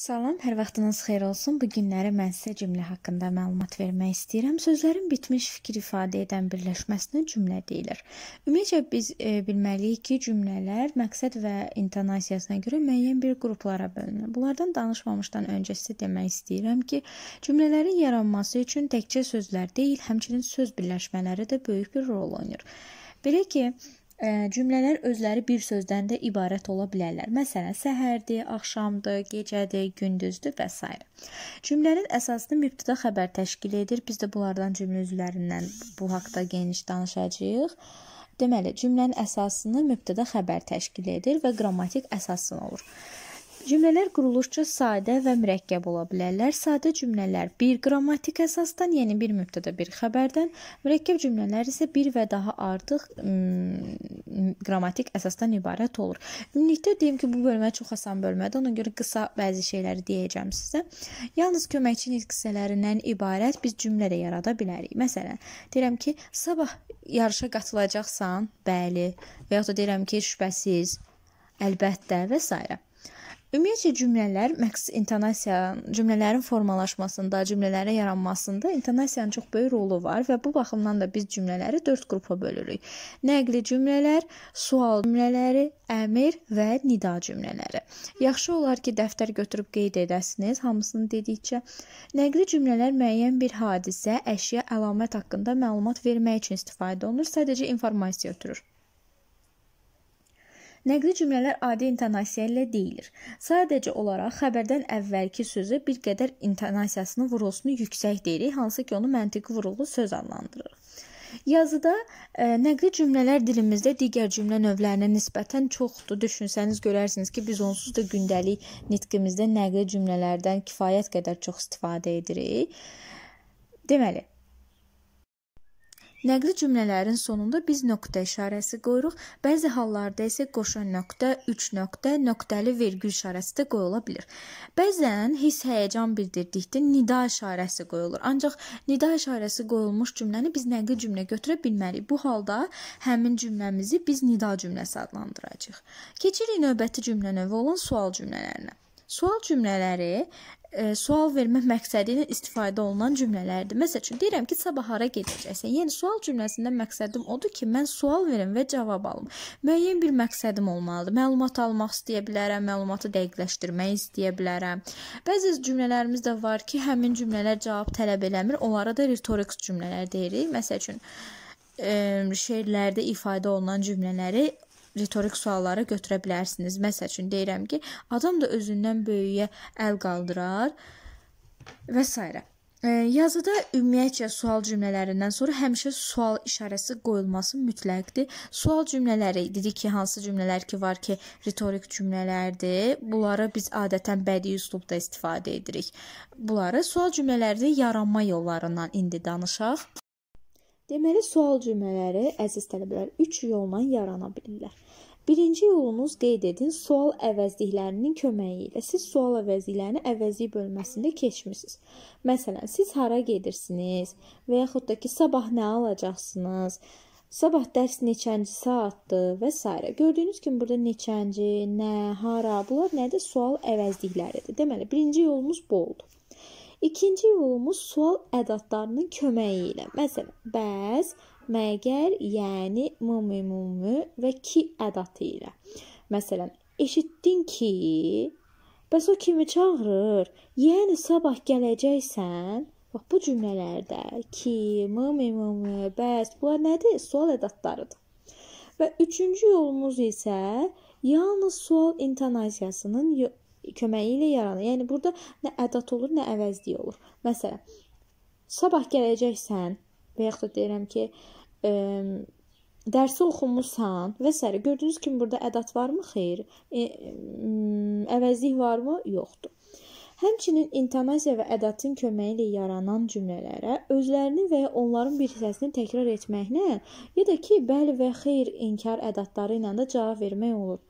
Salam, hər vaxtınız xeyir olsun. Bu günləri mən sizə cümlə haqqında məlumat vermək istəyirəm. Sözlərin bitmiş fikir ifadə edən birləşməsinə cümlə deyilir. Ümumiyyətcə biz e, bilməliyik ki, cümlələr məqsəd və intonasiyasına görə müəyyən bir qruplara bölünür. Bunlardan danışmamışdan öncə sizə demək istəyirəm ki, cümlələrin yaranması üçün təkcə sözlər deyil, həmçinin söz birləşmələri də böyük bir rol oynayır. Belə ki, Cümlələr özləri bir sözdən də ibarət ola bilərlər. Məsələn, səhərdir, axşamdır, gecədir, gündüzdür və s. Cümlənin əsasını mübtida xəbər təşkil edir. Biz də bunlardan cümlə üzvlərindən bu haqqda geniş danışacağıq. Deməli, cümlənin əsasını mübtida xəbər təşkil edir və qrammatik əsasını olur. Cümlələr quruluşca sadə və mürəkkəb ola bilərlər. Sadə cümlələr bir qrammatik əsasdan, yəni bir mübtədə bir xəbərdən, mürəkkəb cümlələr isə bir və daha artıq qrammatik əsasdan ibarət olur. Ümumilikdə deyim ki, bu bölmə çox asan bölmədir. Ona görə qısa bəzi şeyləri deyəcəm sizə. Yalnız köməkçi nitq hissələrindən ibarət biz cümlə də yarada bilərik. Məsələn, deyirəm ki, sabah yarışa qatılacaqsan? Bəli. Və ya da deyirəm ki, şübhəsiz, əlbəttə və s. Ümumiyyətcə cümlələr məqsəd intonasiya, cümlələrin formalaşmasında, cümlələrə yaranmasında intonasiyanın çox böyük rolu var və bu baxımdan da biz cümlələri 4 qrupa bölürük. Nəqli cümlələr, sual cümlələri, əmr və nida cümlələri. Yaxşı olar ki, dəftər götürüb qeyd edəsiniz hamısını dedikcə. Nəqli cümlələr müəyyən bir hadisə, əşya, əlamət haqqında məlumat vermək üçün istifadə olunur, sadəcə informasiya ötürür. Nəqli cümlələr adi intonasiya ilə deyilir. Sadəcə olaraq xəbərdən əvvəlki sözü bir qədər intonasiyasının vurğusunu yüksək deyirik, hansı ki, onu məntiqi vurğulu söz adlandırırıq. Yazıda ə, e, nəqli cümlələr dilimizdə digər cümlə növlərinə nisbətən çoxdur. Düşünsəniz görərsiniz ki, biz onsuz da gündəlik nitqimizdə nəqli cümlələrdən kifayət qədər çox istifadə edirik. Deməli, Nəqli cümlələrin sonunda biz nöqtə işarəsi qoyuruq. Bəzi hallarda isə qoşa nöqtə, üç nöqtə, nöqtəli vergül işarəsi də qoyula bilir. Bəzən hiss həyəcan bildirdikdə nida işarəsi qoyulur. Ancaq nida işarəsi qoyulmuş cümləni biz nəqli cümlə götürə bilmərik. Bu halda həmin cümləmizi biz nida cümləsi adlandıracağıq. Keçirik növbəti cümlə növü olan sual cümlələrinə. Sual cümlələri e, sual vermə məqsədi ilə istifadə olunan cümlələrdir. Məsəl üçün deyirəm ki, sabah hara gedəcəksən? Yəni sual cümləsindən məqsədim odur ki, mən sual verim və cavab alım. Müəyyən bir məqsədim olmalıdır. Məlumat almaq istəyə bilərəm, məlumatı dəqiqləşdirmək istəyə bilərəm. Bəzi cümlələrimiz də var ki, həmin cümlələr cavab tələb eləmir. Onlara da ritorik cümlələr deyirik. Məsəl üçün, e, şeirlərdə ifadə olunan cümlələri retorik suallara götürə bilərsiniz. Məsəl üçün deyirəm ki, adam da özündən böyüyə əl qaldırar və s. E, yazıda ümumiyyətcə sual cümlələrindən sonra həmişə sual işarəsi qoyulması mütləqdir. Sual cümlələri dedik ki, hansı cümlələr ki var ki, retorik cümlələrdir. Bunlara biz adətən bədii üslubda istifadə edirik. Bunları sual cümlələrinin yaranma yollarından indi danışaq. Deməli, sual cümlələri, əziz tələbələr, 3 yolla yarana bilirlər. Birinci yolunuz qeyd edin, sual əvəzliklərinin köməyi ilə siz sual əvəzliklərini əvəzlik bölməsində keçmisiniz. Məsələn, siz hara gedirsiniz və yaxud da ki, sabah nə alacaqsınız? Sabah dərs neçənci saatdır və s. Gördüyünüz kimi burada neçənci, nə, hara, bunlar nədir? Sual əvəzlikləridir. Deməli, birinci yolumuz bu oldu. İkinci yolumuz sual ədadlarının köməyi ilə. Məsələn, bəs, məgər, yəni, mumi, mumi və ki ədatı ilə. Məsələn, eşitdin ki, bəs o kimi çağırır? Yəni sabah gələcəksən? Bax bu cümlələrdə ki, mumi, mumi, bəs bu nədir? Sual ədatlarıdır. Və üçüncü yolumuz isə yalnız sual intonasiyasının köməyi ilə yaranır. Yəni burada nə ədat olur, nə əvəzlik olur. Məsələn, sabah gələcəksən və yaxud da deyirəm ki, ə, dərsi oxumusan və s. Gördüyünüz kimi burada ədat varmı? Xeyr. E, əvəzlik varmı? Yoxdur. Həmçinin intonasiya və ədatın köməyi ilə yaranan cümlələrə özlərini və ya onların bir hissəsini təkrar etməklə, ya da ki, bəli və xeyr inkar ədatları ilə də cavab vermək olur.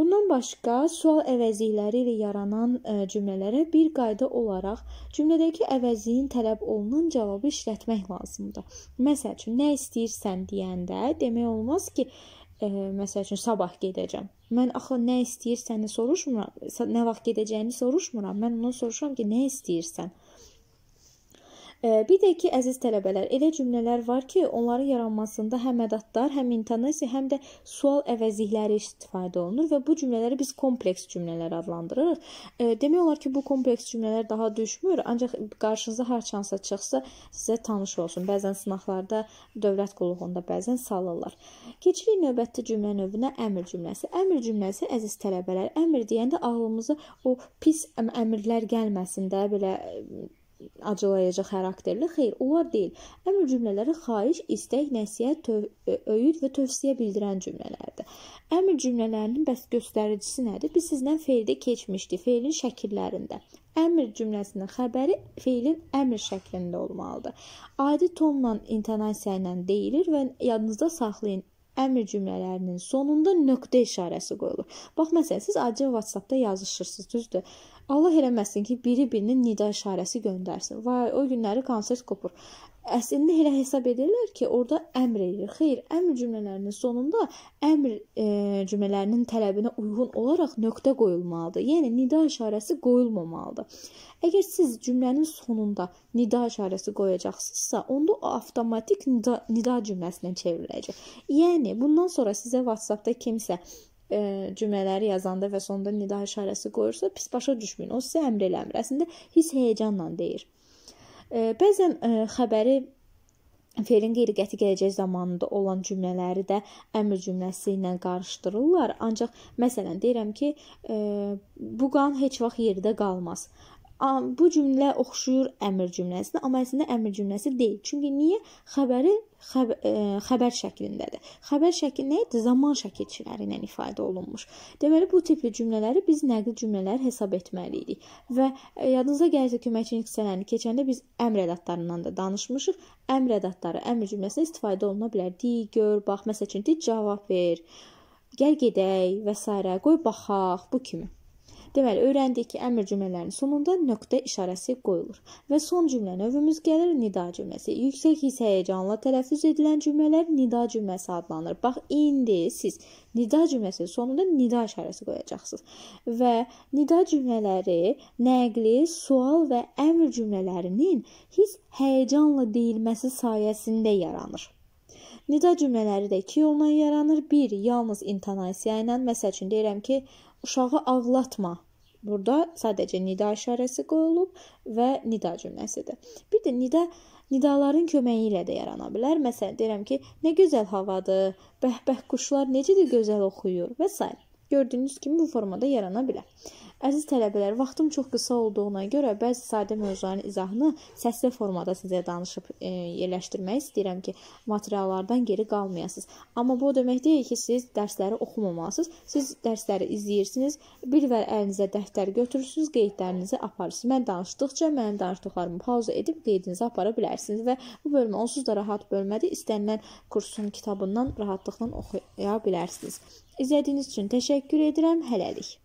Bundan başqa sual əvəzlikləri ilə yaranan e, cümlələrə bir qayda olaraq cümlədəki əvəzliyin tələb olunan cavabı işlətmək lazımdır. Məsəl üçün nə istəyirsən deyəndə demək olmaz ki, ə, e, məsəl üçün sabah gedəcəm. Mən axı nə istəyirsəni soruşmuram, nə vaxt gedəcəyini soruşmuram. Mən ondan soruşuram ki, nə istəyirsən? Bir də ki, əziz tələbələr, elə cümlələr var ki, onların yaranmasında həm ədatlar, həm intonasiya, həm də sual əvəzlikləri istifadə olunur və bu cümlələri biz kompleks cümlələr adlandırırıq. Demək olar ki, bu kompleks cümlələr daha düşmür, ancaq qarşınıza harçansa çıxsa, sizə tanış olsun. Bəzən sınaqlarda, dövlət qulluğunda bəzən salırlar. Keçirik növbəti cümlə növünə əmr cümləsi. Əmr cümləsi əziz tələbələr, əmr deyəndə ağlımıza o pis əmrlər gəlməsin də belə acılayıcı xarakterli, xeyr, onlar deyil. Əmr cümlələri xahiş, istək, nəsihət, öyüd və tövsiyə bildirən cümlələrdir. Əmr cümlələrinin bəs göstəricisi nədir? Biz sizdən feildə keçmişdi, feilin şəkillərində. Əmr cümləsinin xəbəri feilin əmr şəklində olmalıdır. Adi tonla, intonasiya ilə deyilir və yadınızda saxlayın əmr cümlələrinin sonunda nöqtə işarəsi qoyulur. Bax məsələn, siz acil WhatsApp-da yazışırsınız, düzdür? Allah eləməsin ki, biri birinin nida işarəsi göndərsin. Vay, o günləri konsert qopur əslində elə hesab edirlər ki, orada əmr eləyir. Xeyr, əmr cümlələrinin sonunda əmr e, cümlələrinin tələbinə uyğun olaraq nöqtə qoyulmalıdır. Yəni nida işarəsi qoyulmamalıdır. Əgər siz cümlənin sonunda nida işarəsi qoyacaqsınızsa, onda o avtomatik nida, nida cümləsinə çevriləcək. Yəni bundan sonra sizə WhatsApp-da kimsə ə, e, cümlələri yazanda və sonda nida işarəsi qoyursa, pis başa düşməyin. O sizə əmr eləmir. Əslində his həyecanla deyir. Bəzən e, xəbəri Felin qeyri-qəti gələcək zamanında olan cümlələri də əmr cümləsi ilə qarışdırırlar. Ancaq məsələn deyirəm ki, e, bu qan heç vaxt yerdə qalmaz. Bu cümlə oxşuyur əmr cümləsinə, amma əslində əmr cümləsi deyil. Çünki niyə? Xəbəri xəb ə, e, xəbər şəklindədir. Xəbər şəkli nə idi? Zaman şəkilçiləri ilə ifadə olunmuş. Deməli bu tipli cümlələri biz nəqli cümlələr hesab etməliyik. Və e, yadınıza gəlirsə köməkçilik hissələrini keçəndə biz əmr ədatlarından da danışmışıq. Əmr ədatları əmr cümləsinə istifadə oluna bilər. Di, gör, bax, məsələn, cavab ver, gəl gedək və s. qoy baxaq bu kimi. Deməli, öyrəndik ki, əmr cümlələrinin sonunda nöqtə işarəsi qoyulur. Və son cümlə növümüz gəlir nida cümləsi. Yüksək hiss həyəcanla tələffüz edilən cümlələr nida cümləsi adlanır. Bax, indi siz nida cümləsi sonunda nida işarəsi qoyacaqsınız. Və nida cümlələri nəqli, sual və əmr cümlələrinin hiss həyəcanla deyilməsi sayəsində yaranır. Nida cümlələri də iki yolla yaranır. Bir, yalnız intonasiya ilə. Məsəl üçün deyirəm ki, uşağı ağlatma. Burada sadəcə nida işarəsi qoyulub və nida cümləsidir. Bir də nida nidaların köməyi ilə də yarana bilər. Məsələn, deyirəm ki, nə gözəl havadır, bəhbəh quşlar necə də gözəl oxuyur və s. Gördüyünüz kimi bu formada yarana bilər. Əziz tələbələr, vaxtım çox qısa olduğuna görə bəzi sadə mövzuların izahını səsli formada sizə danışıb e, yerləşdirmək istəyirəm ki, materiallardan geri qalmayasınız. Amma bu o demək deyil ki, siz dərsləri oxumamalısınız. Siz dərsləri izləyirsiniz, bilvər əlinizə dəftər götürürsüz, qeydlərinizi aparırsınız. Mən danışdıqca mənim danışdıqlarımı pauza edib qeydinizi apara bilərsiniz və bu bölmə onsuz da rahat bölmədir. İstənilən kursun kitabından rahatlıqla oxuya bilərsiniz. İzlədiyiniz üçün təşəkkür edirəm. Hələlik.